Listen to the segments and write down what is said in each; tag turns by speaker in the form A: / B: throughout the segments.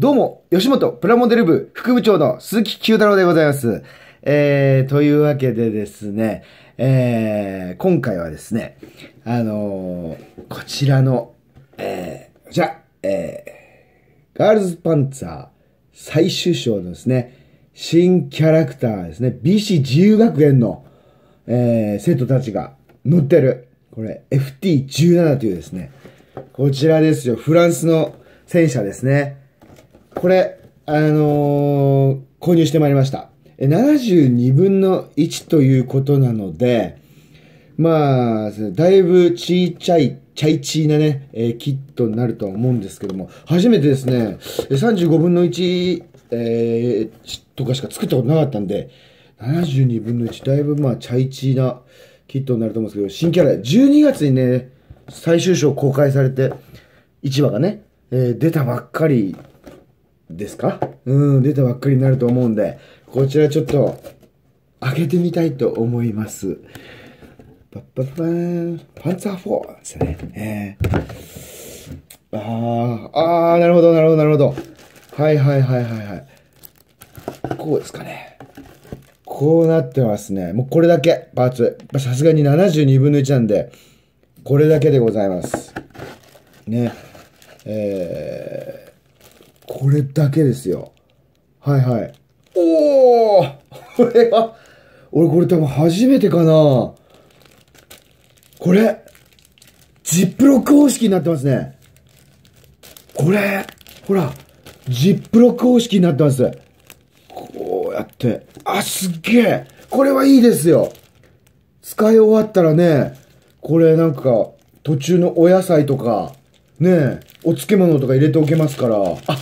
A: どうも、吉本プラモデル部副部長の鈴木久太郎でございます。えー、というわけでですね、えー、今回はですね、あのー、こちらの、えー、こちら、えー、ガールズパンツァー最終章のですね、新キャラクターですね、美子自由学園の、えー、生徒たちが乗ってる、これ FT17 というですね、こちらですよ、フランスの戦車ですね。これ、あのー、購入してまいりました。72分の1ということなので、まあ、だいぶちっちゃい、ちゃいちーなね、えー、キットになるとは思うんですけども、初めてですね、35分の1、えー、とかしか作ったことなかったんで、72分の1、だいぶまあ、ちゃいちーなキットになると思うんですけど、新キャラ、12月にね、最終章公開されて、1話がね、えー、出たばっかりですかうん、出たばっかりになると思うんで、こちらちょっと、開けてみたいと思います。パッパパーン、パンツァー4ですね。えー、ああ、あー、なるほど、なるほど、なるほど。はいはいはいはいはい。こうですかね。こうなってますね。もうこれだけ、パーツ。さすがに72分の1なんで、これだけでございます。ね。えー、これだけですよ。はいはい。おーこれは、俺これ多分初めてかなこれ、ジップロック方式になってますね。これ、ほら、ジップロック方式になってます。こうやって。あ、すっげえこれはいいですよ使い終わったらね、これなんか、途中のお野菜とか、ねえ、お漬物とか入れておけますから。あ、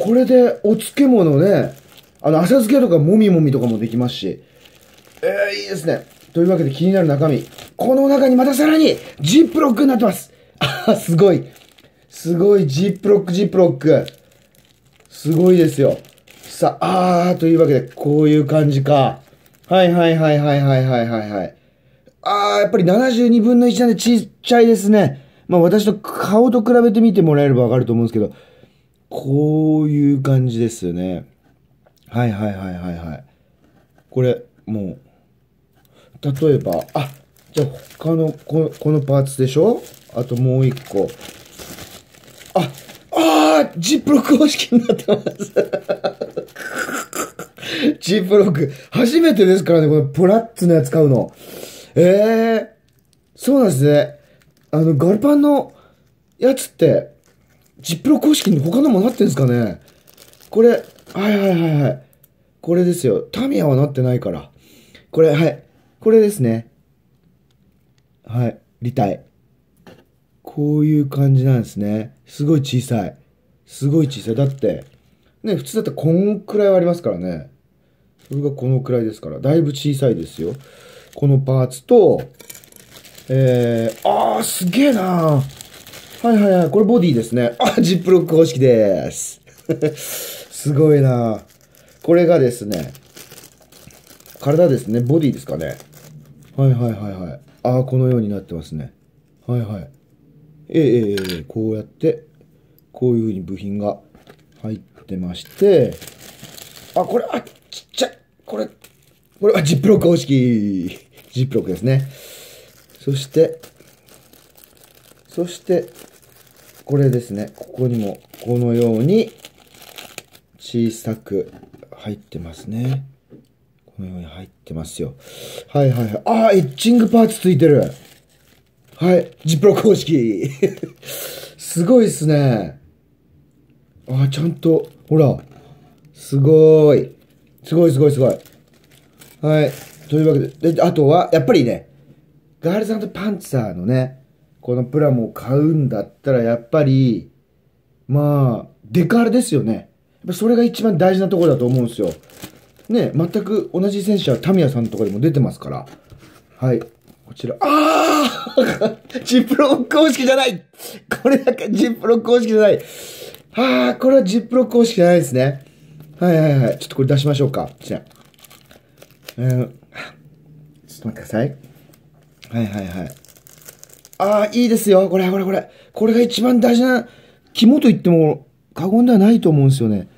A: これでお漬物ね、あの、浅漬けとかもみもみとかもできますし、えー、いいですね。というわけで気になる中身。この中にまたさらに、ジップロックになってます。あすごい。すごい、ジップロック、ジップロック。すごいですよ。さあ、あー、というわけで、こういう感じか。はいはいはいはいはいはいはいはい。あー、やっぱり72分の1なんでちっちゃいですね。まあ私と顔と比べてみてもらえればわかると思うんですけど、こういう感じですよね。はいはいはいはいはい。これ、もう、例えば、あ、じゃあ他の、この、このパーツでしょあともう一個。あ、ああジップロック方式になってます ジップロック。初めてですからね、このプラッツのやつ買うの。ええー、そうなんですね。あの、ガルパンのやつって、ジップロ公式に他のもなってんですかねこれ、はいはいはいはい。これですよ。タミヤはなってないから。これ、はい。これですね。はい。立体。こういう感じなんですね。すごい小さい。すごい小さい。だって、ね、普通だってこんくらいはありますからね。それがこのくらいですから。だいぶ小さいですよ。このパーツと、えー、あー、すげえなー。はいはいはい。これボディですね。あ、ジップロック方式です。すごいなこれがですね、体ですね。ボディですかね。はいはいはいはい。ああ、このようになってますね。はいはい。えー、えー、こうやって、こういうふうに部品が入ってまして、あ、これ、あ、ちっちゃい。これ、これはジップロック方式。ジップロックですね。そして、そして、これですね。ここにも、このように、小さく入ってますね。このように入ってますよ。はいはいはい。ああ、エッチングパーツついてる。はい。ジップロ公式。すごいっすね。ああ、ちゃんと、ほら。すごい。すごいすごいすごい。はい。というわけで、であとは、やっぱりね、ガールズパンツァーのね、このプラモを買うんだったらやっぱり、まあ、デカールですよね。それが一番大事なところだと思うんですよ。ね、全く同じ戦車はタミヤさんとかでも出てますから。はい。こちら。ああ ジップロック公式じゃないこれだけジップロック公式じゃないああ、これはジップロック公式じゃないですね。はいはいはい。ちょっとこれ出しましょうか。じゃえうちょっと待ってください。はいはいはい。ああ、いいですよ。これ、これ、これ。これが一番大事な肝と言っても過言ではないと思うんですよね。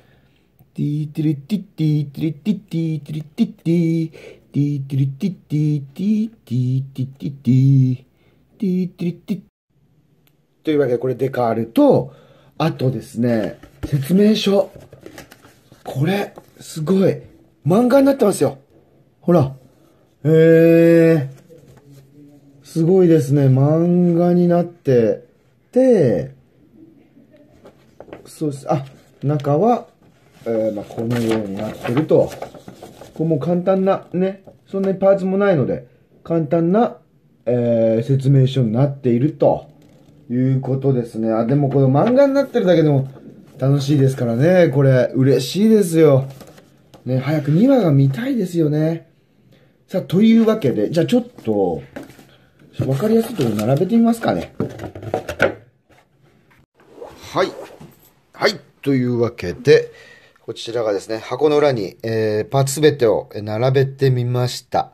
A: ティーティリティティティリティティティリティティティティリティティティティティティティティティティというわけで、これデカールと、あとですね、説明書。これ、すごい。漫画になってますよ。ほら。えー。すごいですね。漫画になってて、そうです。あ、中は、えー、まあ、このようになってると。これも簡単な、ね、そんなにパーツもないので、簡単な、えー、説明書になっているということですね。あ、でもこの漫画になってるだけでも楽しいですからね。これ、嬉しいですよ。ね、早く2話が見たいですよね。さあ、というわけで、じゃあちょっと、わかりやすいとこ並べてみますかね。はい。はい。というわけで、こちらがですね、箱の裏に、えー、パーツ全てを並べてみました。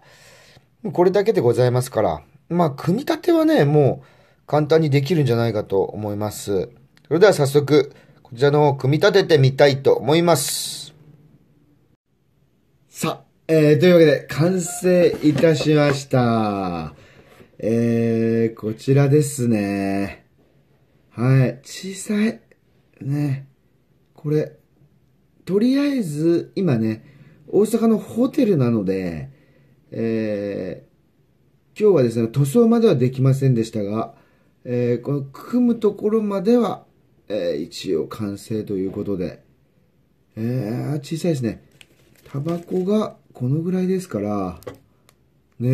A: これだけでございますから、まあ、組み立てはね、もう簡単にできるんじゃないかと思います。それでは早速、こちらの方を組み立ててみたいと思います。さあ、えー、というわけで完成いたしました。えー、こちらですね。はい。小さい。ね。これ、とりあえず、今ね、大阪のホテルなので、えー、今日はですね、塗装まではできませんでしたが、えー、この組むところまでは、えー、一応完成ということで、えー、小さいですね。タバコがこのぐらいですから、ね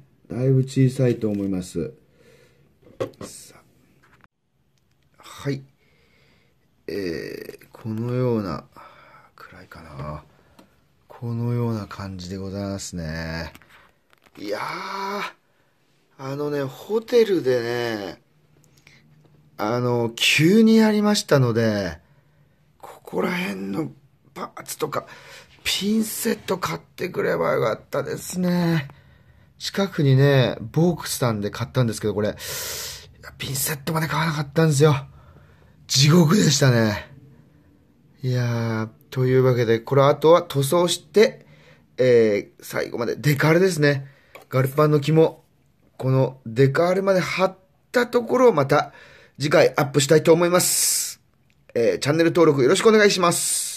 A: え。だいぶ小さいと思います。はい。えー、このような、暗いかな。このような感じでございますね。いやあのね、ホテルでね、あの、急にやりましたので、ここら辺のパーツとか、ピンセット買ってくればよかったですね。近くにね、ボークスさんで買ったんですけど、これ、ピンセットまで買わなかったんですよ。地獄でしたね。いやー、というわけで、これあとは塗装して、えー、最後までデカールですね。ガルパンの肝、このデカールまで貼ったところをまた次回アップしたいと思います。えー、チャンネル登録よろしくお願いします。